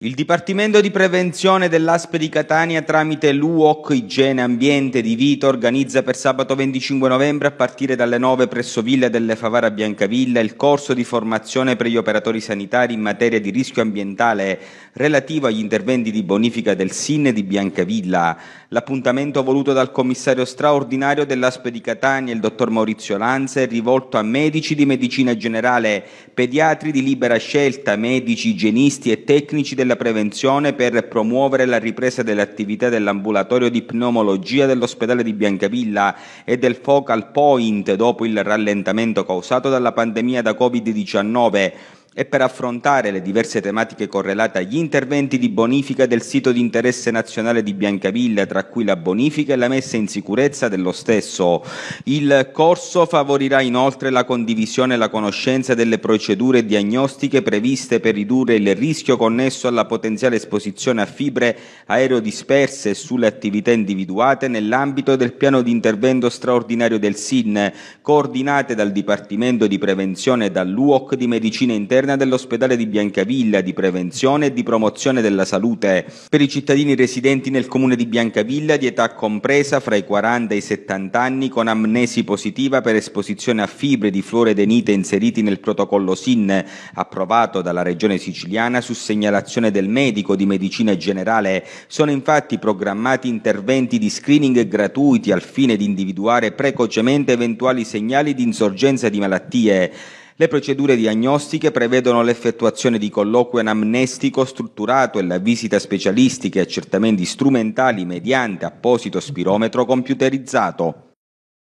Il Dipartimento di Prevenzione dell'ASP di Catania tramite l'UOC Igiene Ambiente di Vita organizza per sabato 25 novembre a partire dalle 9 presso Villa delle Favara a Biancavilla il corso di formazione per gli operatori sanitari in materia di rischio ambientale relativo agli interventi di bonifica del SIN di Biancavilla. L'appuntamento voluto dal commissario straordinario dell'ASP di Catania, il dottor Maurizio Lanza, è rivolto a medici di medicina generale, pediatri di libera scelta, medici, igienisti e tecnici del della prevenzione per promuovere la ripresa delle attività dell'ambulatorio di pneumologia dell'ospedale di Biancavilla e del focal point dopo il rallentamento causato dalla pandemia da Covid-19 e per affrontare le diverse tematiche correlate agli interventi di bonifica del sito di interesse nazionale di Biancavilla, tra cui la bonifica e la messa in sicurezza dello stesso. Il corso favorirà inoltre la condivisione e la conoscenza delle procedure diagnostiche previste per ridurre il rischio connesso alla potenziale esposizione a fibre aerodisperse sulle attività individuate nell'ambito del piano di intervento straordinario del SIN, coordinate dal Dipartimento di Prevenzione e dall'UOC di Medicina Interna interna dell'ospedale di Biancavilla di prevenzione e di promozione della salute per i cittadini residenti nel comune di Biancavilla di età compresa fra i 40 e i 70 anni con amnesi positiva per esposizione a fibre di fluoredenite inseriti nel protocollo SIN approvato dalla Regione Siciliana su segnalazione del medico di medicina generale. Sono infatti programmati interventi di screening gratuiti al fine di individuare precocemente eventuali segnali di insorgenza di malattie. Le procedure diagnostiche prevedono l'effettuazione di colloquio anamnestico strutturato e la visita specialistica e accertamenti strumentali mediante apposito spirometro computerizzato.